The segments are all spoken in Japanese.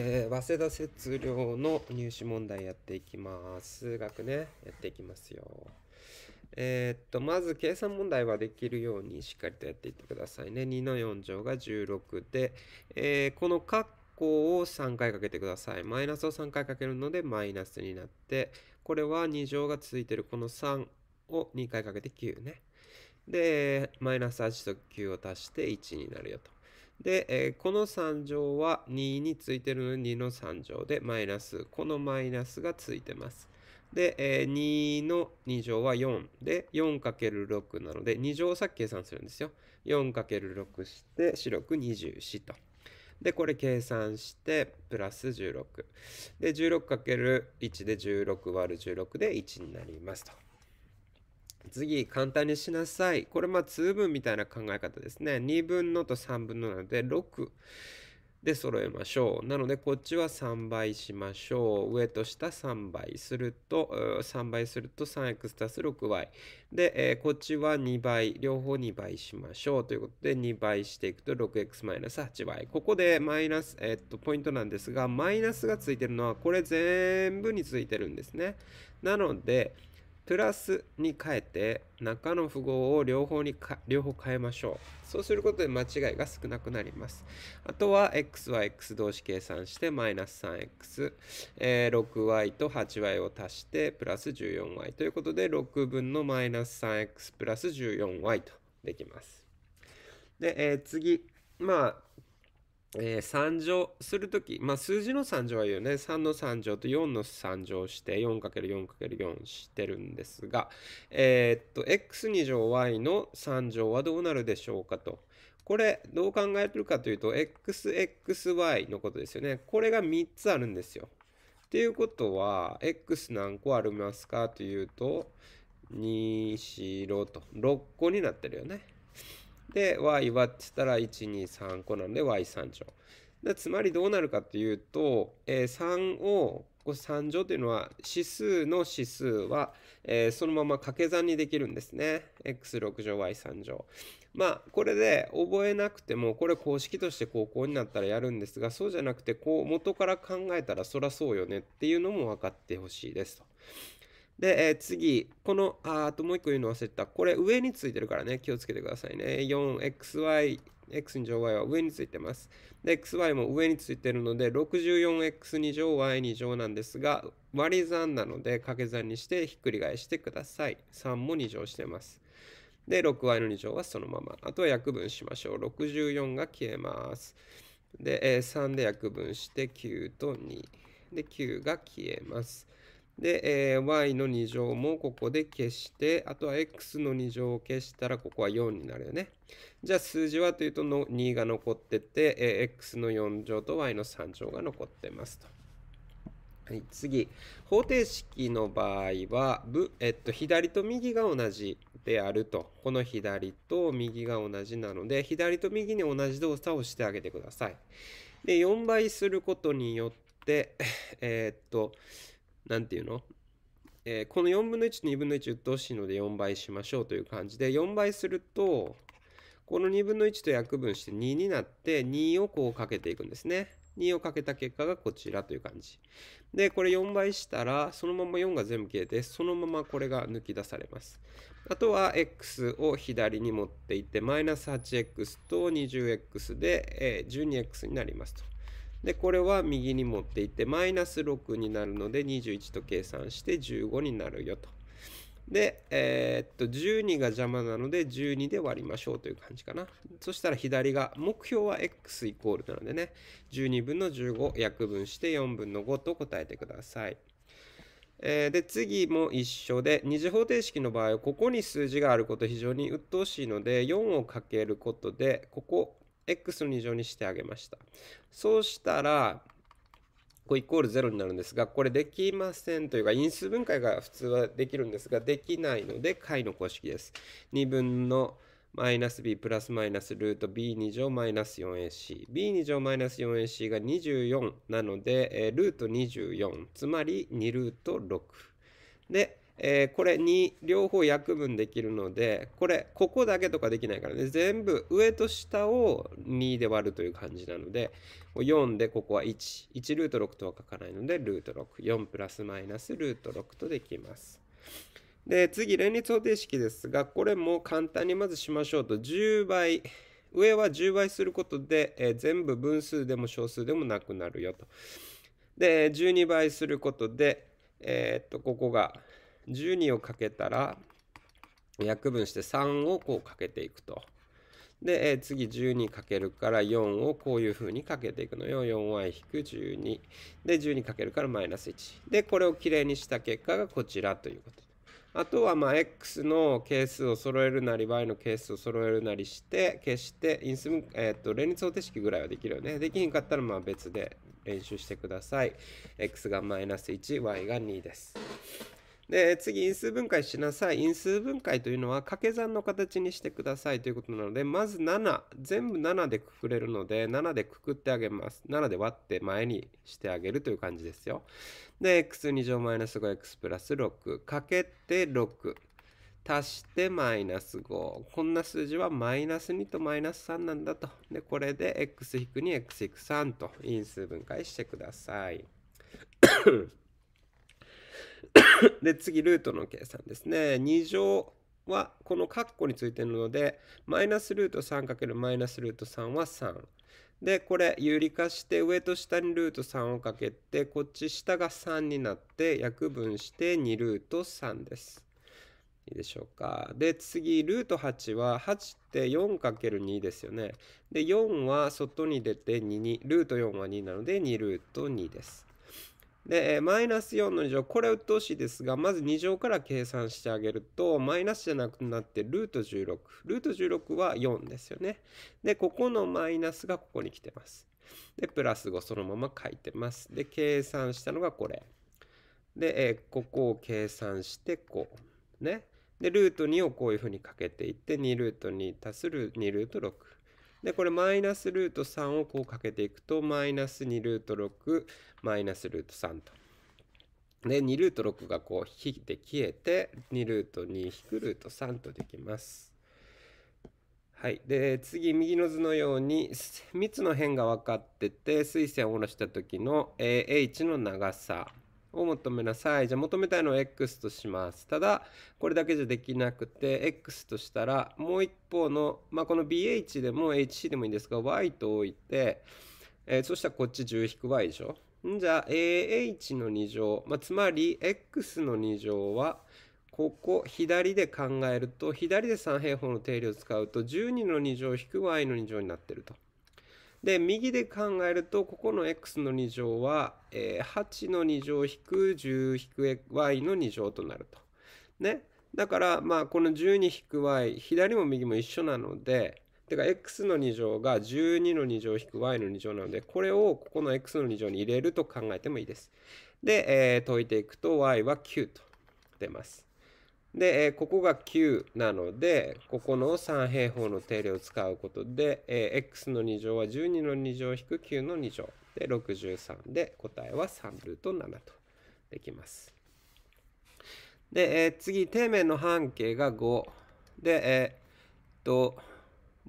えー、早稲田節量の入試問題やっていきます。数学ね、やっていきますよ。えー、っと、まず計算問題はできるようにしっかりとやっていってくださいね。2の4乗が16で、えー、この括弧を3回かけてください。マイナスを3回かけるのでマイナスになって、これは2乗が続いてるこの3を2回かけて9ね。で、マイナス8と9を足して1になるよと。で、えー、この3乗は2についてる2の3乗でマイナス、このマイナスがついてます。で、えー、2の2乗は4で 4×6 なので2乗をさっき計算するんですよ。4×6 して白く24と。で、これ計算して、プラス16。で、16×1 で16割る16で1になりますと。次、簡単にしなさい。これ、まあ、通分みたいな考え方ですね。2分のと3分のなので、6で揃えましょう。なので、こっちは3倍しましょう。上と下3倍すると、3倍すると 3x 足す 6y。で、えー、こっちは2倍、両方2倍しましょう。ということで、2倍していくと 6x-8y。ここでマイナス、えー、っと、ポイントなんですが、マイナスがついてるのは、これ全部についてるんですね。なので、プラスに変えて中の符号を両方に両方変えましょう。そうすることで間違いが少なくなります。あとは x は x 同士計算してマイナス 3x、えー、6y と 8y を足してプラス 14y ということで6分のマイナス 3x プラス 14y とできます。で、えー、次、まあえー、3乗するとき、まあ、数字の3乗はいいよね。3の3乗と4の3乗して 4×4×4 してるんですが、えー、っと、x2 乗 y の3乗はどうなるでしょうかと。これ、どう考えてるかというと、xxy のことですよね。これが3つあるんですよ。っていうことは、x 何個ありますかというと、2、4、6と、6個になってるよね。で y はって言ったら123個なんで y3 乗。でつまりどうなるかっていうと、えー、3を3乗というのは指数の指数は、えー、そのまま掛け算にできるんですね。x6 乗 y3 乗。まあこれで覚えなくてもこれ公式として高校になったらやるんですがそうじゃなくてこう元から考えたらそらそうよねっていうのも分かってほしいですと。で、えー、次、この、あともう一個言うの忘れてた。これ上についてるからね、気をつけてくださいね。4xy、x 2乗 y は上についてます。で、xy も上についてるので、64x2 乗 y2 乗なんですが、割り算なので掛け算にしてひっくり返してください。3も2乗してます。で、6y の2乗はそのまま。あとは約分しましょう。64が消えます。で、3で約分して9と2。で、9が消えます。で、えー、y の2乗もここで消して、あとは x の2乗を消したら、ここは4になるよね。じゃあ数字はというとの2が残ってて、えー、x の4乗と y の3乗が残ってますと。はい、次、方程式の場合は、ぶえっと、左と右が同じであると。この左と右が同じなので、左と右に同じ動作をしてあげてください。で、4倍することによって、えー、っと、何て言うのえー、この4分の1と2分の1鬱陶しいので4倍しましょうという感じで4倍するとこの2分の1と約分して2になって2をこうかけていくんですね。2をかけた結果がこちらという感じ。で、これ4倍したら、そのまま4が全部消えて、そのままこれが抜き出されます。あとは x を左に持っていって、マイナス 8x と 20x で、12x になりますと。でこれは右に持っていってマイナス6になるので21と計算して15になるよと。で、えー、っと12が邪魔なので12で割りましょうという感じかな。そしたら左が目標は x イコールなのでね12分の15約分して4分の5と答えてください。えー、で次も一緒で二次方程式の場合はここに数字があること非常に鬱陶しいので4をかけることでここ x の2乗にしてあげました。そうしたら、こうイコール0になるんですが、これできませんというか、因数分解が普通はできるんですが、できないので、解の公式です。2分のマイナス b プラスマイナスルート b2 乗マイナス 4ac。b2 乗マイナス 4ac が24なので、えー、ルート24、つまり2ルート6。で、えー、これ2両方約分できるのでこれここだけとかできないからね全部上と下を2で割るという感じなので4でここは11ルート6とは書かないのでルート64プラスマイナスルート6とできます。で次連立方程式ですがこれも簡単にまずしましょうと10倍上は10倍することで、えー、全部分数でも小数でもなくなるよと。で12倍することで、えー、っとここが12をかけたら約分して3をこうかけていくと。で、えー、次12かけるから4をこういうふうにかけていくのよ。4y-12。で、12かけるからマイナス1。で、これをきれいにした結果がこちらということ。あとはま x の係数を揃えるなり y の係数を揃えるなりして消して因数、えー、と連立方程式ぐらいはできるよね。できひんかったらま別で練習してください。x がマイナス 1y が2です。で、次因数分解しなさい。因数分解というのは掛け算の形にしてくださいということなので、まず7、全部7でくくれるので、7でくくってあげます。7で割って前にしてあげるという感じですよ。で、x2 乗マイナス 5x プラス6かけて6。足してマイナス5。こんな数字はマイナス2とマイナス3なんだと。で、これで x-2、x-3 と因数分解してください。で、次、ルートの計算ですね。2乗はこの括弧についてるので、マイナスルート 3× マイナスルート3は3。で、これ、有理化して、上と下にルート3をかけて、こっち下が3になって、約分して2ルート3です。いいでしょうか。で、次、ルート8は、8って 4×2 ですよね。で、4は外に出て2に、ルート4は2なので、2ルート2です。で、マイナス4の2乗、これ鬱陶しいですが、まず2乗から計算してあげると、マイナスじゃなくなってルート16。ルート16は4ですよね。で、ここのマイナスがここに来てます。で、プラス5そのまま書いてます。で、計算したのがこれ。で、ここを計算してこう。ね。で、ルート2をこういうふうにかけていって、2ルート2足す2ルート6。で、これマイナスルート3をこうかけていくと、マイナス2ルート6、マイナスルート3と。で、2ルート6がこう引いて消えて、2ルート2引くルート3とできます。はい。で、次、右の図のように、3つの辺が分かってて、水線を下ろした時の h の長さ。を求めなさい。じゃあ求めたいのを X とします。ただ、これだけじゃできなくて、X としたら、もう一方の、まあ、この BH でも HC でもいいんですが、Y と置いて、えー、そしたらこっち 10-Y でしょ。んじゃあ、AH の2乗、まあ、つまり、X の2乗は、ここ、左で考えると、左で三平方の定理を使うと、12の2乗引く Y の2乗になってると。で右で考えるとここの x の2乗は、えー、8の2乗引く10引く y の2乗となると。ね。だからまあこの12引く y 左も右も一緒なのでてか x の2乗が12の2乗引く y の2乗なのでこれをここの x の2乗に入れると考えてもいいです。で、えー、解いていくと y は9と出ます。で、えー、ここが9なので、ここの三平方の定理を使うことで、えー、x の2乗は12の2乗引く9の2乗で63で答えは3ルート7とできます。で、えー、次、底面の半径が5。で、えー、と、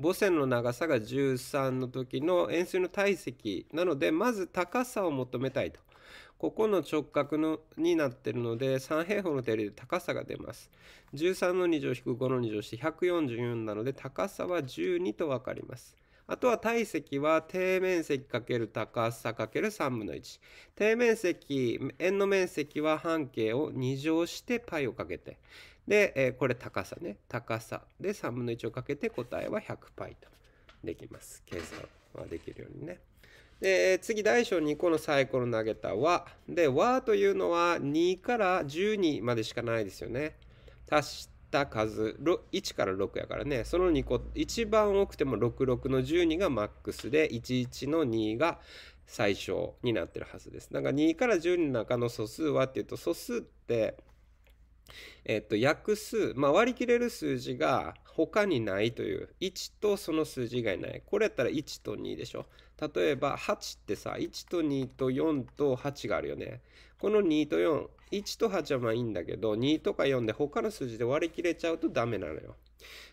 母線の長さが13の時の円錐の体積なので、まず高さを求めたいと。ここの直角のになってるので3平方の定理で高さが出ます13の2乗引く5の2乗して144なので高さは12と分かりますあとは体積は底面積×高さ ×3 分の1。底面積、円の面積は半径を2乗してパイをかけて。で、えー、これ高さね。高さで3分の1をかけて答えは100パイとできます。計算はできるようにね。で次大小2個のサイコロ投げた和で和というのは2から12までしかないですよね足した数1から6やからねその2個一番多くても66の12がマックスで11の2が最小になってるはずですだから2から12の中の素数はっていうと素数ってえっと、約数、まあ、割り切れる数字が他にないという1とその数字以外ないこれやったら1と2でしょ例えば8ってさ1と2と4と8があるよねこの2と41と8はまあいいんだけど2とか4で他の数字で割り切れちゃうとダメなのよ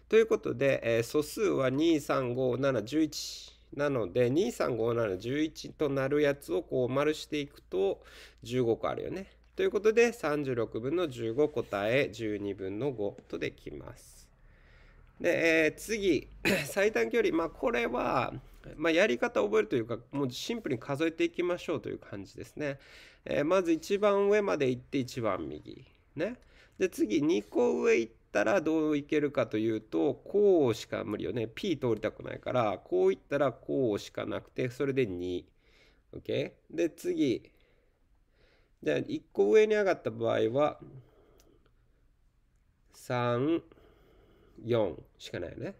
ということで、えー、素数は235711なので235711となるやつをこう丸していくと15個あるよねということで36分の15答え12分の5とできますで、えー、次、最短距離。まあ、これは、まあ、やり方を覚えるというか、もうシンプルに数えていきましょうという感じですね。えー、まず一番上まで行って一番右。ね。で、次、二個上行ったらどういけるかというと、こうしか無理よね。P 通りたくないから、こう行ったらこうしかなくて、それで2。OK? で、次。じゃあ、一個上に上がった場合は、3。4しかないよね。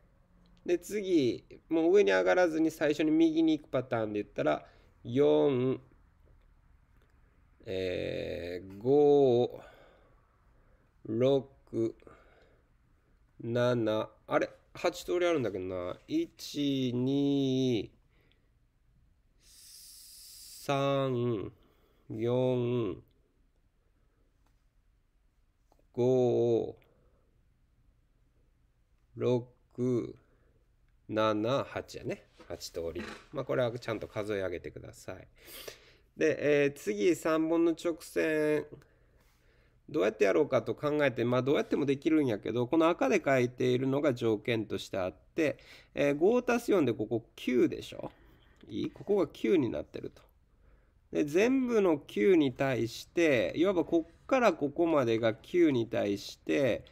で次もう上に上がらずに最初に右に行くパターンで言ったら4えー、5 6 7あれ8通りあるんだけどな123 4 5 6、7、8やね。8通り。まあ、これはちゃんと数え上げてください。で、えー、次3本の直線、どうやってやろうかと考えて、まあ、どうやってもできるんやけど、この赤で書いているのが条件としてあって、えー、5足す4でここ9でしょいいここが9になってると。で、全部の9に対して、いわばこっからここまでが9に対して、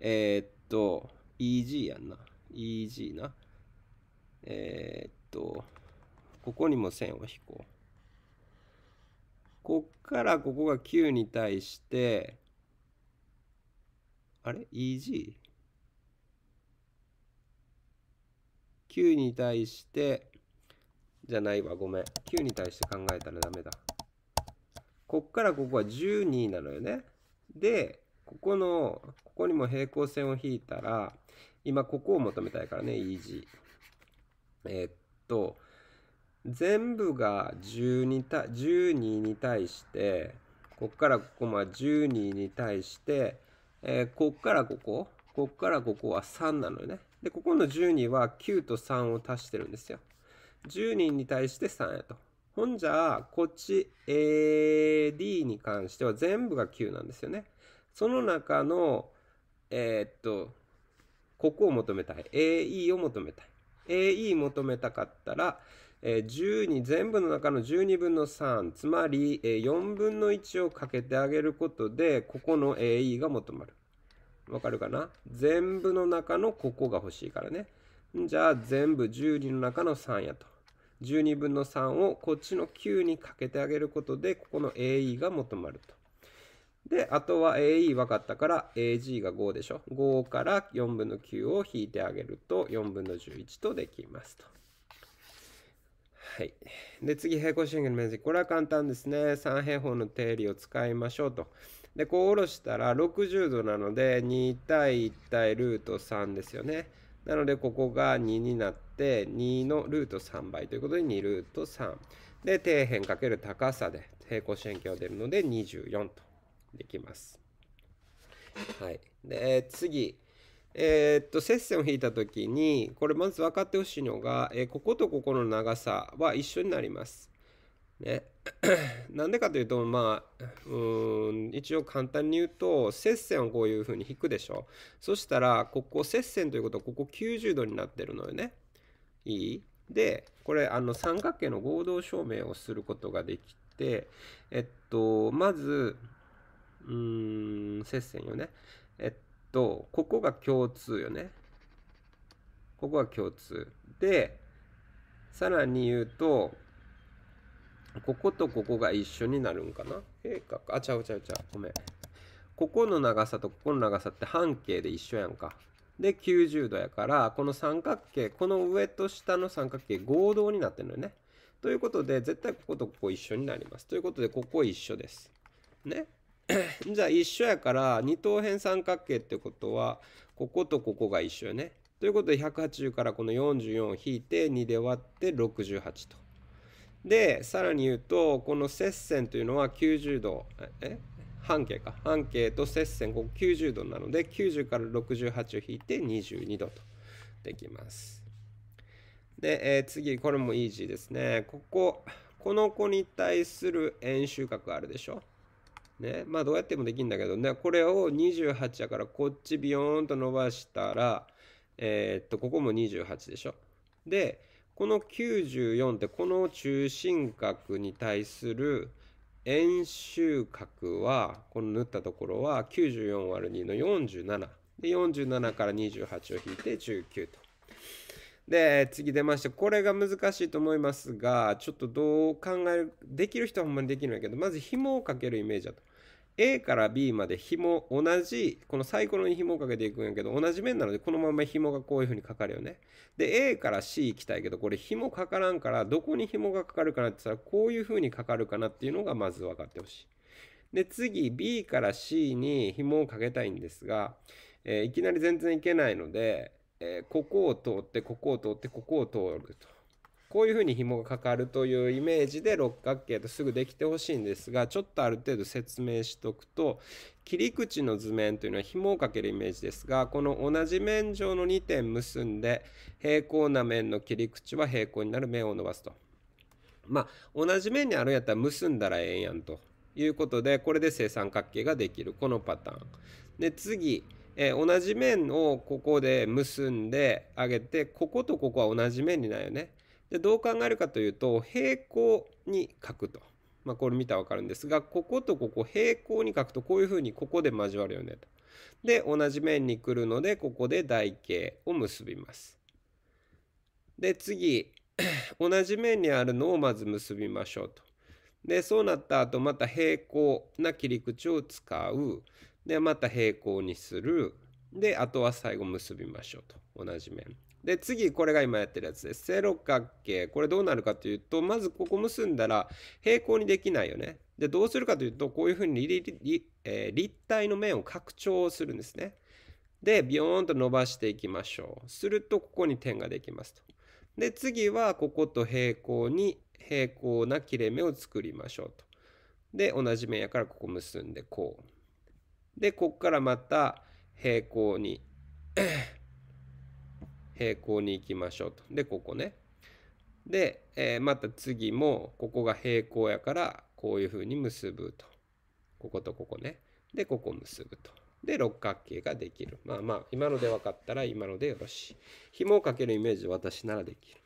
えー、っと、EG やんな。EG な。えー、っと、ここにも線を引こう。こっからここが9に対して、あれ ?EG?9 に対して、じゃないわ、ごめん。9に対して考えたらダメだ。こっからここは12なのよね。で、ここの、ここにも平行線を引いたら、今ここを求めたいからね、EG。えー、っと、全部が12対12に対して、こっからここま12に対して、えー、こっからここ、こっからここは3なのよね。で、ここの12は9と3を足してるんですよ。1 2人に対して3やと。ほんじゃあ、こっち AD に関しては全部が9なんですよね。その中の、えー、っと、ここを求めたい。AE を求めたい。AE 求めたかったら、えー、12全部の中の12分の3つまり、えー、4分の1をかけてあげることでここの AE が求まる。わかるかな全部の中のここが欲しいからね。じゃあ全部12の中の3やと。12分の3をこっちの9にかけてあげることでここの AE が求まると。で、あとは AE 分かったから AG が5でしょ。5から4分の9を引いてあげると4分の11とできますと。はい。で、次、平行四辺形の面積。これは簡単ですね。三平方の定理を使いましょうと。で、こう下ろしたら60度なので、2対1対ルート3ですよね。なので、ここが2になって、2のルート3倍ということで、2ルート3。で、底辺かける高さで平行四辺形が出るので24と。できます。はい、で次、えー、っと接線を引いた時にこれまず分かってほしいのが、えー、こことここの長さは一緒になります。ね、なんでかというとまあうん一応簡単に言うと接線をこういうふうに引くでしょそしたらここ接線ということはここ90度になってるのよねいいでこれあの三角形の合同証明をすることができてえっとまずうーん、接線よね。えっと、ここが共通よね。ここが共通。で、さらに言うと、こことここが一緒になるんかなえかあ、ちゃうちゃうちゃう。ごめん。ここの長さとここの長さって半径で一緒やんか。で、90度やから、この三角形、この上と下の三角形合同になってるのよね。ということで、絶対こことここ一緒になります。ということで、ここ一緒です。ね。じゃあ一緒やから二等辺三角形ってことはこことここが一緒やね。ということで180からこの44を引いて2で割って68と。でさらに言うとこの接線というのは90度え半径か半径と接線ここ90度なので90から68を引いて22度とできます。で、えー、次これもイージーですね。こここの子に対する円周角あるでしょ。ね、まあどうやってもできるんだけど、ね、これを28やからこっちビヨーンと伸ばしたら、えー、っと、ここも28でしょ。で、この94ってこの中心角に対する円周角は、この縫ったところは 94÷2 の47。で、47から28を引いて19と。で、次出ました。これが難しいと思いますが、ちょっとどう考える、できる人はほんまにできるんやけど、まず紐をかけるイメージだと。A から B まで紐、同じ、このサイコロに紐をかけていくんやけど、同じ面なので、このまま紐がこういう風にかかるよね。で、A から C 行きたいけど、これ紐かからんから、どこに紐がかかるかなって言ったら、こういう風にかかるかなっていうのがまず分かってほしい。で、次、B から C に紐をかけたいんですが、えー、いきなり全然いけないので、えー、ここを通って、ここを通って、ここを通ると。こういうふうに紐がかかるというイメージで六角形とすぐできてほしいんですが、ちょっとある程度説明しとくと、切り口の図面というのは紐をかけるイメージですが、この同じ面上の2点結んで、平行な面の切り口は平行になる面を伸ばすと。まあ、同じ面にあるんやったら結んだらええやんということで、これで正三角形ができる。このパターン。で、次。えー、同じ面をここで結んであげてこことここは同じ面になるよね。でどう考えるかというと平行に書くと。まあ、これ見たら分かるんですがこことここ平行に書くとこういうふうにここで交わるよねと。で同じ面に来るのでここで台形を結びます。で次 同じ面にあるのをまず結びましょうと。でそうなった後また平行な切り口を使う。でまた平行にするであとは最後結びましょうと同じ面で次これが今やってるやつです正六角形これどうなるかというとまずここ結んだら平行にできないよねでどうするかというとこういうふうにえ立体の面を拡張するんですねでビヨーンと伸ばしていきましょうするとここに点ができますとで次はここと平行に平行な切れ目を作りましょうとで同じ面やからここ結んでこうでこっからまた平行に 平行に行きましょうとでここねで、えー、また次もここが平行やからこういうふうに結ぶとこことここねでここ結ぶとで六角形ができるまあまあ今ので分かったら今のでよろしい紐をかけるイメージ私ならできる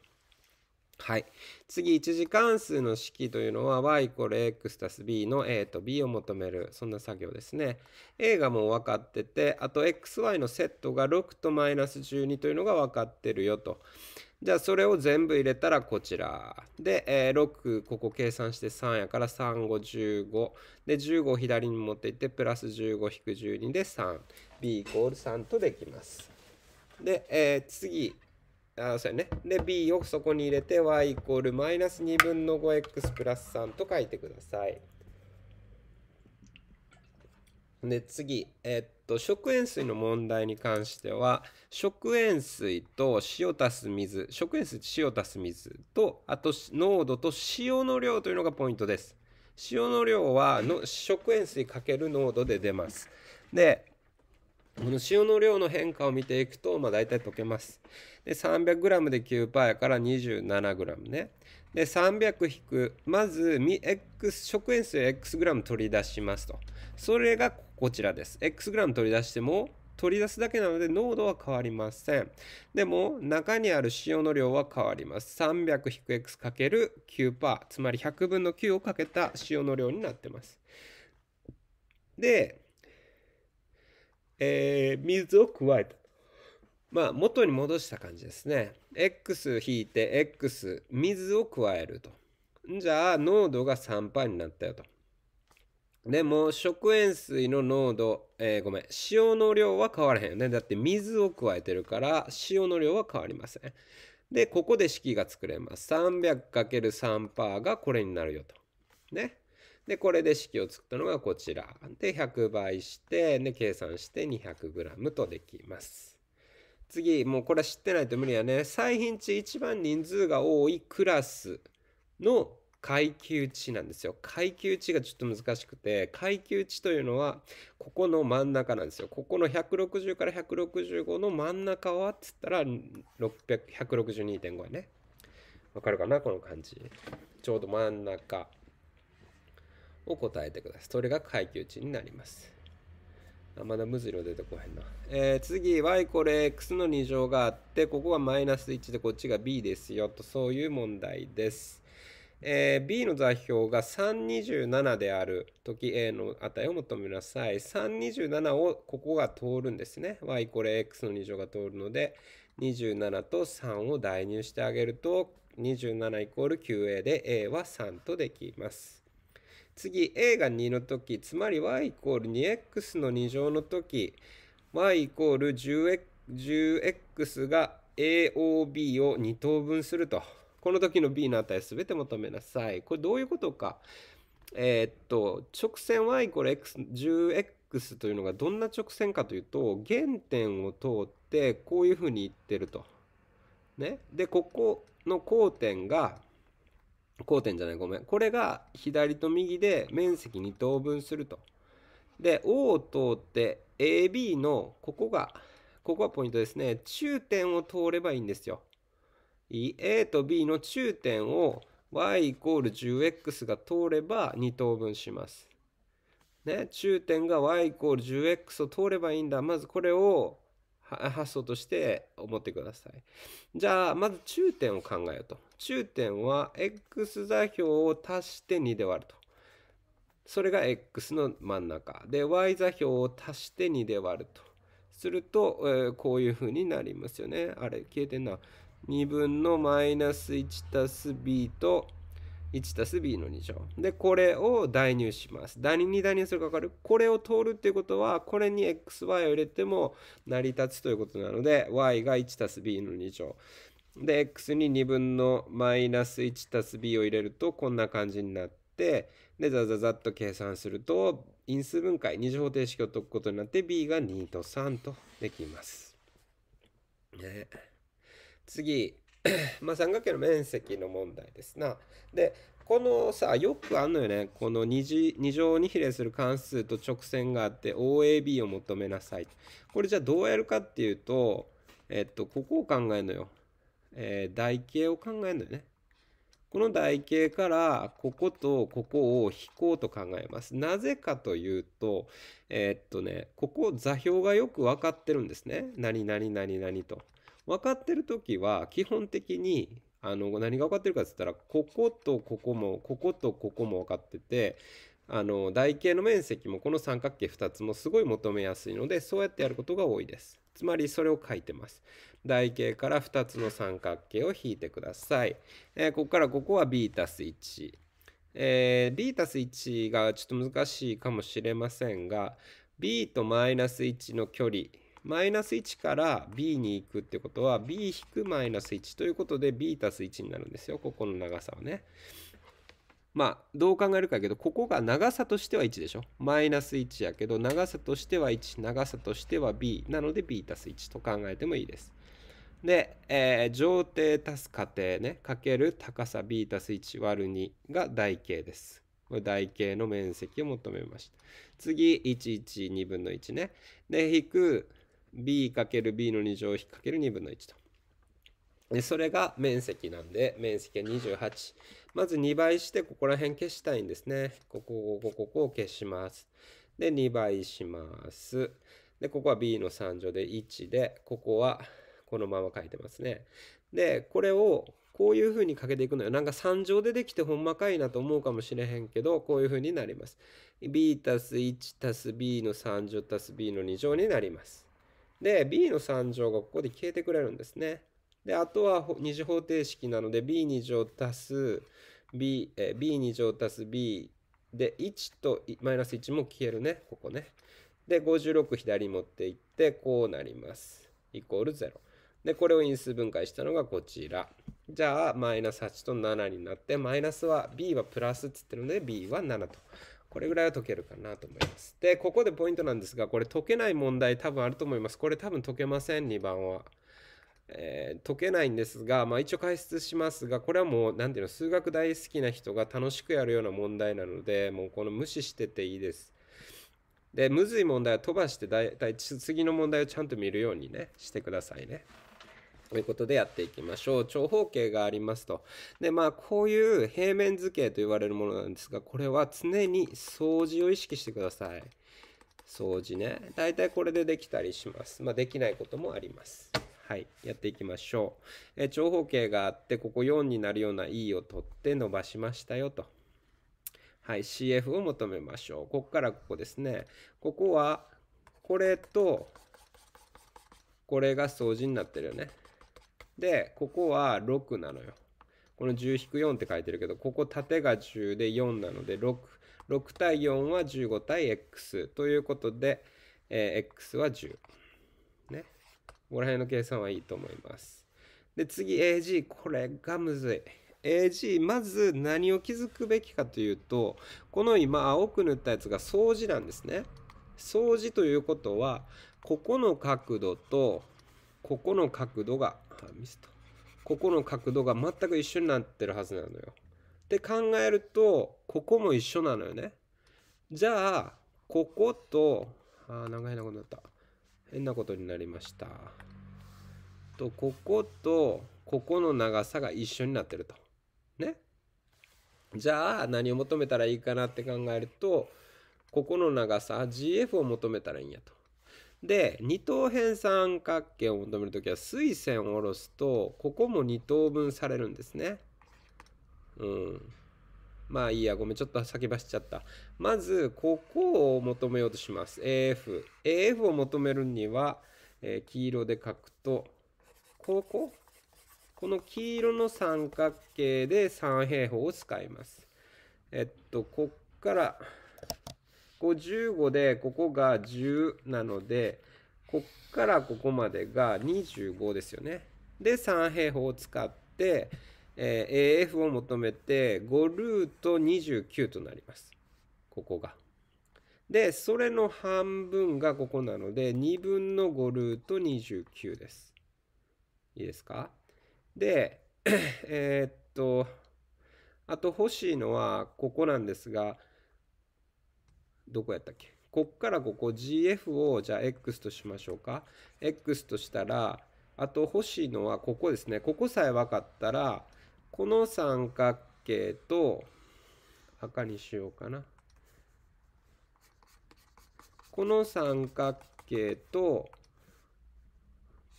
はい。次、1次関数の式というのは y イコール x たす b の a と b を求める、そんな作業ですね。a がもう分かってて、あと xy のセットが6とマイナス12というのが分かってるよと。じゃあそれを全部入れたらこちら。で、えー、6ここ計算して3やから3515で15を左に持っていってプラス15引く12で 3b イコール3とできます。で、えー、次あそうやね。で、b をそこに入れて y イコールマイナス2分の 5x プラス3と書いてください。で、次、えっと、食塩水の問題に関しては、食塩水と塩足す水、食塩水と塩足す水と、あと濃度と塩の量というのがポイントです。塩の量はの食塩水かける濃度で出ます。で、この塩の量の変化を見ていくと、まあ、大体溶けます。で 300g で9%やから 27g ね。で300引くまず X 食塩水 XG 取り出しますとそれがこちらです XG 取り出しても取り出すだけなので濃度は変わりませんでも中にある塩の量は変わります300引く X かける9%つまり100分の9をかけた塩の量になってますで、えー、水を加えたまあ、元に戻した感じですね。x 引いて x 水を加えると。じゃあ濃度が3%になったよと。でも食塩水の濃度、えー、ごめん塩の量は変わらへんよねだって水を加えてるから塩の量は変わりませんでここで式が作れます 300×3% がこれになるよとねでこれで式を作ったのがこちらで100倍して計算して 200g とできます次、もうこれ知ってないと無理やね。最頻値一番人数が多いクラスの階級値なんですよ。階級値がちょっと難しくて、階級値というのは、ここの真ん中なんですよ。ここの160から165の真ん中はっつったら、162.5やね。わかるかなこの感じ。ちょうど真ん中を答えてください。それが階級値になります。あまだ無図出てこへんな。えー、次、y これ x の2乗があって、ここがマイナス1でこっちが b ですよと、そういう問題です。えー、b の座標が327である時 a の値を求めなさい。327をここが通るんですね。y これ x の2乗が通るので、27と3を代入してあげると、27イコール 9a で a は3とできます。次 a が2の時つまり y イコール 2x の2乗の時 y イコール 10x が AOB を2等分するとこの時の b の値すべて求めなさいこれどういうことかえー、っと直線 y イコール 10x というのがどんな直線かというと原点を通ってこういうふうにいってると。ね、でここの交点が交点じゃないごめんこれが左と右で面積2等分するとで O を通って AB のここがここがポイントですね中点を通ればいいんですよ A と B の中点を y イコール 10x が通れば2等分します。ね、中点が y イコール 10x を通ればいいんだ。まずこれを発想として思ってください。じゃあ、まず中点を考えようと。中点は x 座標を足して2で割ると。それが x の真ん中。で、y 座標を足して2で割ると。すると、えー、こういう風になりますよね。あれ、消えてんな。2分のマイナス1たす b と1たす b の2乗。で、これを代入します。入に代入するかかるこれを通るっていうことは、これに xy を入れても成り立つということなので、y が1たす b の2乗。で、x に2分のマイナス1たす b を入れると、こんな感じになって、で、ザザザっと計算すると、因数分解、二次方程式を解くことになって、b が2と3とできます。ね、次。まあ三角形の面積の問題ですな。でこのさよくあんのよねこの2 2乗に比例する関数と直線があって OAB を求めなさいこれじゃあどうやるかっていうとえっとここを考えるのよ、えー、台形を考えるのよねこの台形からこことここを引こうと考えますなぜかというとえっとねここ座標がよく分かってるんですね何々何々と。分かってる時は基本的にあの何が分かってるかっつったらこことここもこことここも分かっててあの台形の面積もこの三角形2つもすごい求めやすいのでそうやってやることが多いです。つまりそれを書いてます。台形から2つの三角形を引いてください。えー、ここからここは b たす1。えー、b たす1がちょっと難しいかもしれませんが b とマイナス1の距離マイナス1から b に行くってことは b 引くマイナス1ということで b たす1になるんですよここの長さはね。まあどう考えるかやけどここが長さとしては1でしょマイナス1やけど長さとしては1長さとしては b なので b たす1と考えてもいいです。で、えー、上底たす過程ねかける高さ b たす1割る2が台形です。これ台形の面積を求めました。次112分の1ね。で引く b×b の2乗引っ掛ける2分の1と。でそれが面積なんで面積は28。まず2倍してここら辺消したいんですね。ここ、ここ、ここを消します。で、2倍します。で、ここは b の3乗で1で、ここはこのまま書いてますね。で、これをこういう風にかけていくのよ。なんか3乗でできてほんまかいなと思うかもしれへんけど、こういう風になります。b す1す b の3乗す b の2乗になります。で、b の3乗がここで消えてくれるんですね。で、あとは二次方程式なので b2 乗足す b、b2 乗足す b で1とマイナス1も消えるね、ここね。で、56左持っていって、こうなります。イコール0。で、これを因数分解したのがこちら。じゃあ、マイナス8と7になって、マイナスは b はプラスっつってるので、b は7と。これぐらいは解けるかなと思います。で、ここでポイントなんですが、これ解けない問題多分あると思います。これ多分解けません、2番は。えー、解けないんですが、まあ、一応解説しますがこれはもう何ていうの数学大好きな人が楽しくやるような問題なのでもうこの無視してていいです。でむずい問題は飛ばして大体次の問題をちゃんと見るようにねしてくださいね。ということでやっていきましょう。長方形がありますと。で、まあ、こういう平面図形と言われるものなんですが、これは常に掃除を意識してください。掃除ね。大体これでできたりします。まあ、できないこともあります。はい、やっていきましょう。え長方形があって、ここ4になるような E を取って伸ばしましたよと。はい、CF を求めましょう。ここからここですね。ここは、これと、これが掃除になってるよね。で、ここは6なのよ。この10-4って書いてるけど、ここ縦が10で4なので、6。6対4は15対 x ということで、えー、x は10。ね。ここら辺の計算はいいと思います。で、次 AG。これがむずい。AG まず何を気づくべきかというとこの今青く塗ったやつが掃除なんですね掃除ということはここの角度とここの角度がタミスタここの角度が全く一緒になってるはずなのよ。って考えるとここも一緒なのよね。じゃあこことああなんか変なことになった変なことになりました。とこことここの長さが一緒になってると。ね。じゃあ何を求めたらいいかなって考えるとここの長さ GF を求めたらいいんやと。で二等辺三角形を求める時は垂線を下ろすとここも二等分されるんですね。うんまあいいや、ごめん、ちょっと先走っちゃった。まず、ここを求めようとします。AF。AF を求めるには、えー、黄色で書くと、こここの黄色の三角形で三平方を使います。えっと、こっからここ15で、ここが10なので、こっからここまでが25ですよね。で、3平方を使って、えー、AF を求めて5ルート29となります。ここが。で、それの半分がここなので、2分の5ルート29です。いいですかで、えっと、あと欲しいのはここなんですが、どこやったっけこっからここ GF をじゃあ X としましょうか。X としたら、あと欲しいのはここですね。ここさえ分かったら、この三角形と赤にしようかな。この三角形と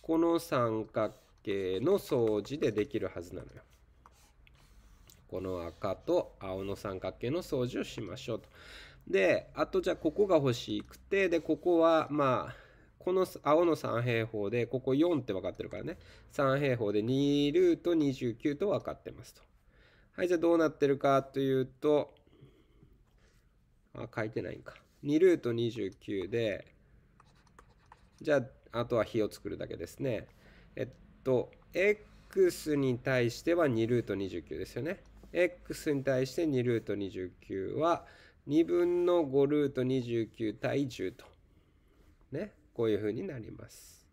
この三角形の相似でできるはずなのよ。この赤と青の三角形の相似をしましょうと。であとじゃあここが欲しくてでここはまあこの青の3平方でここ4って分かってるからね3平方で2ルート29と分かってますと。はいじゃあどうなってるかというとあ書いてないんか2ルート29でじゃああとは比を作るだけですね。えっと x に対しては2ルート29ですよね。x に対して2ルート29は2分の5ルート29対10と。ね。こういうふうになります。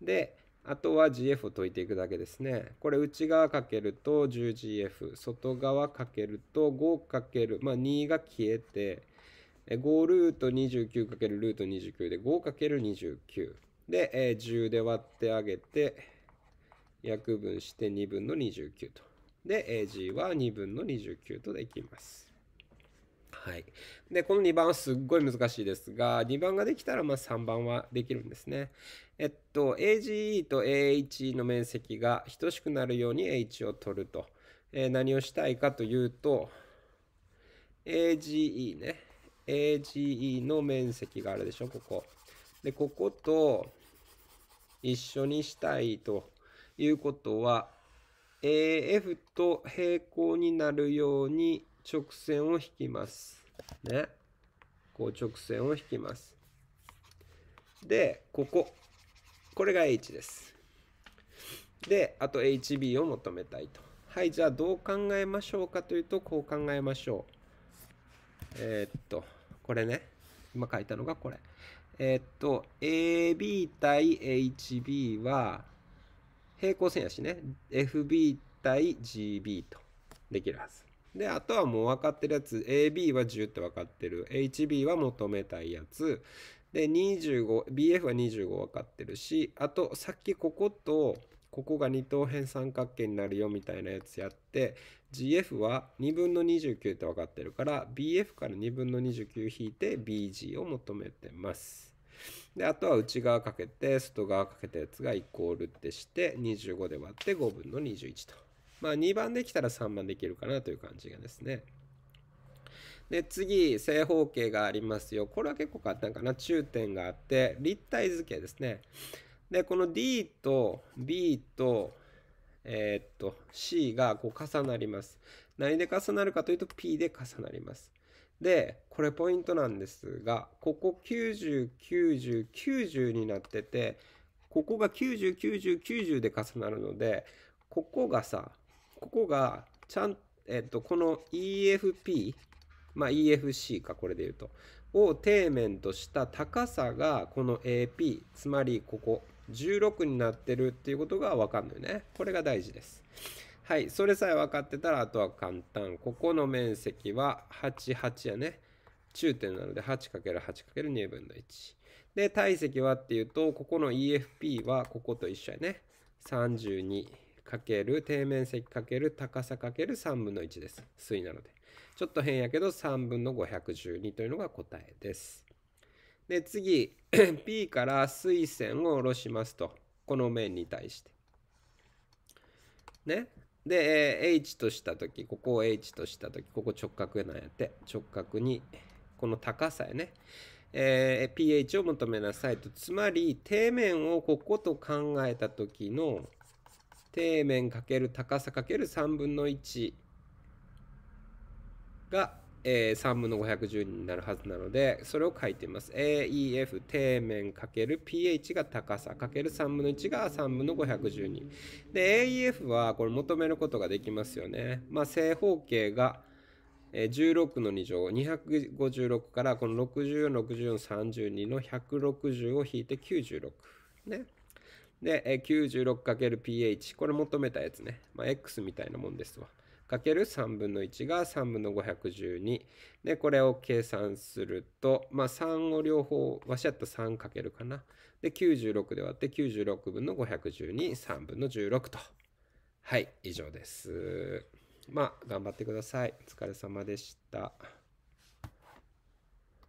で、あとは GF を解いていくだけですね。これ内側かけると 10GF、外側かけると5かける、まあ2が消えて、5ルート29かけるルート29で5かける29。で、10で割ってあげて、約分して2分の29と。で、G は2分の29とできます。はい、でこの2番はすっごい難しいですが2番ができたらま3番はできるんですね。えっと AGE と AH の面積が等しくなるように H を取ると、えー、何をしたいかというと AGE ね AGE の面積があるでしょここ。でここと一緒にしたいということは AF と平行になるように直線を引きます。ね。こう直線を引きます。で、ここ。これが H です。で、あと HB を求めたいと。はい、じゃあどう考えましょうかというと、こう考えましょう。えー、っと、これね。今書いたのがこれ。えー、っと、AB 対 HB は、平行線やしね。FB 対 GB とできるはず。であとはもう分かってるやつ AB は10って分かってる HB は求めたいやつで 25BF は25分かってるしあとさっきこことここが二等辺三角形になるよみたいなやつやって GF は2分の29って分かってるから BF から2分の29引いて BG を求めてます。であとは内側かけて外側かけたやつがイコールってして25で割って5分の21と。まあ、2番できたら3番できるかなという感じがですね。で、次、正方形がありますよ。これは結構簡単かな。中点があって、立体図形ですね。で、この D と B と、えー、っと、C がこう重なります。何で重なるかというと P で重なります。で、これポイントなんですが、ここ90、90、90になってて、ここが90、90、90で重なるので、ここがさ、ここがちゃん、えっと、この EFP、まあ、EFC かこれで言うとを底面とした高さがこの AP つまりここ16になってるっていうことが分かんないねこれが大事ですはいそれさえ分かってたらあとは簡単ここの面積は88やね中点なので 8×8×2 分の1で体積はっていうとここの EFP はここと一緒やね32かける底面積かける高さかける3分の1です。水なので。ちょっと変やけど3分の512というのが答えです。で、次、P から水線を下ろしますと。この面に対して。ね。で、H とした時、ここを H とした時、ここ直角なんやって。直角に、この高さやね。えー、pH を求めなさいと。つまり、底面をここと考えた時の、底面かける高さかける3分の1が、えー、3分の510になるはずなのでそれを書いてみます AEF 底面かける p h が高さかける3分の1が3分の512で AEF はこれ求めることができますよねまあ正方形が16の2乗256からこの646432の160を引いて96ねで、96×pH、これ求めたやつね。まあ、X みたいなもんですわ。かける3分の1が3分の512。で、これを計算すると、まあ、3を両方、わしやった3かけるかな。で、96で割って96分の512、3分の16と。はい、以上です。まあ、頑張ってください。お疲れ様でした。